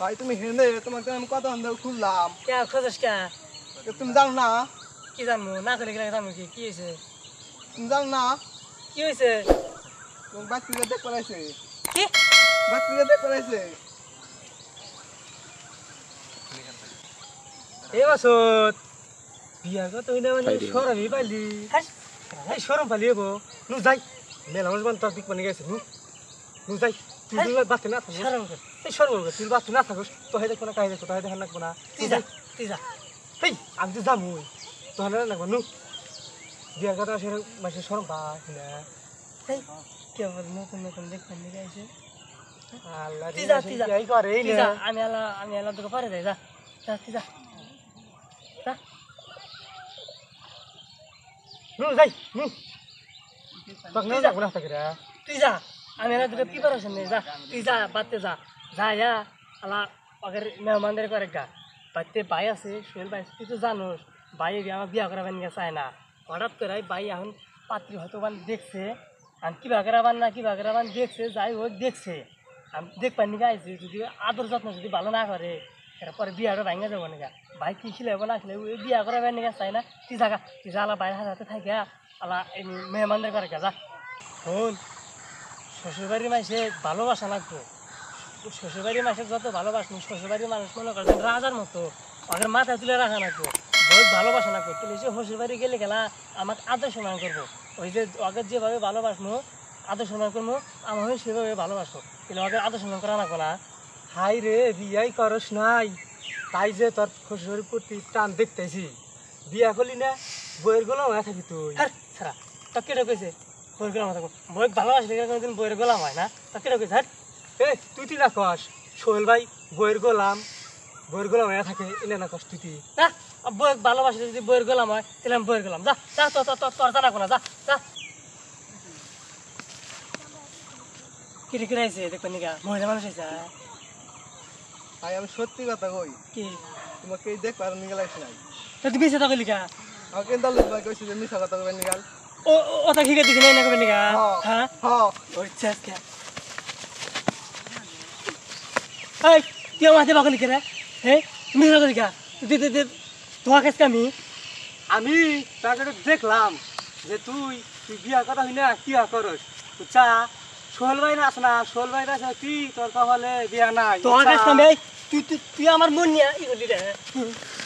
ভাই তুমি হেঁদে তোমাকে আমি কত অন্ধ খুললাম কে খোঁজস কে তুমি জানো না কি জানো না করে গেলে জানো কি কি হয়েছে তুমি জানো না কি হয়েছে তোমার বাচ্চিরা দেখ করাইছে কি বাচ্চিরা দেখ করাইছে এ বছর বিয়া কত হইলে মানে সরমই পাইলি হ্যাঁ সরম পালি গো নু যাই মেলা মানুষ তোর দিক মানে গেছে নু নু যাই তুই যদি তুই বাতি না থাকিস তো হয় দেখো তাই দেখেন লাগবো না তুই যা তুই তো যাবো না লাগবো নু কথা সে মাসে সরব পাস না এই কেবল নতুন নতুন দেখবেন যা তুই যা তুই যা যাই যা যা তুই যা যা নু যাই নু যা আমি এনে দুটো প্রিপারেশন নেই যা তুই যা বাড়তে যা যা যা আলা আগের মেহমানদের করে গা বাড়িতে ভাই আছে সোহেল ভাই তুই তো জানোস ভাই আমার বিয়া করা বানিয়ে চায় না হঠাৎ করে ভাই এখন পাত্রী হয়তো বান দেখছে আর কী বাগেরাবান না কি বাগেরাবান দেখছে যাই হোক দেখছে আমি দেখবার নিকা আইছি যদি আদর যত্ন যদি ভালো না করে এরপরে বিয়াটা ভাঙা যাবো নিকা ভাই কি খিলাইব না খিলাইব এই বিয়া করাবার নিকা চাই না তুই জাগা তুই যা আলা বাইরে হাতে থাকিয়া আলা মেহমানদের করে গা যা শোন শ্বশুরবাড়ির মাসে ভালোবাসা লাগতো শ্বশুরবাড়ির মাসে যত ভালোবাসুন শ্বশুরবাড়ির মানুষ মনে করছেন রাজার মতো আগের মাথায় তুলে রাখা লাগতো বহুত ভালোবাসা লাগতো তাহলে সে শ্বশুরবাড়ি গেলে খেলা আমাকে আদর সম্মান করবো ওই যে ওকে যেভাবে ভালোবাসবো আদর সম্মান করবো আমাকে সেভাবে ভালোবাসো তাহলে ওকে আদর সম্মান করা না করা হাই রে বিয়াই করস নাই তাই যে তোর শ্বশুর প্রতি টান দেখতেছি বিয়া করলি না বইয়ের গুলো থাকি তুই আর ছাড়া তোকে কই গেলাম বই ভালোবাসি লেগে কোনোদিন বইয়ের গোলাম হয় না তা কিরকম এ তুই তুই না ভাই বইয়ের গোলাম বইয়ের গোলাম হয়ে থাকে এলে না কস ভাই আমি সত্যি কথা কই কি তোমাকে দেখ পারো নিকা লাগছে নাই তুমি সেটা কইলি কা আমাকে দল ভাই যে মিছা কথা কইবেন নিকাল ওটা হ্যাঁ? ঠিক আছে না করবে না হ্যাঁ হ্যাঁ ওইটা কে তুই আমার হাতে বাগানি কেরা হে হ্যাঁ? তুমি না করি কা তুই তুই তোমার আমি আমি তাকে দেখলাম যে তুই তুই বিয়া কথা হই না কি করস চা সোহেল ভাই না আসনা সোহেল ভাই না তুই তোর কপালে বিয়া নাই তোমার কাছে তুই তুই আমার মন নিয়ে ই করলি রে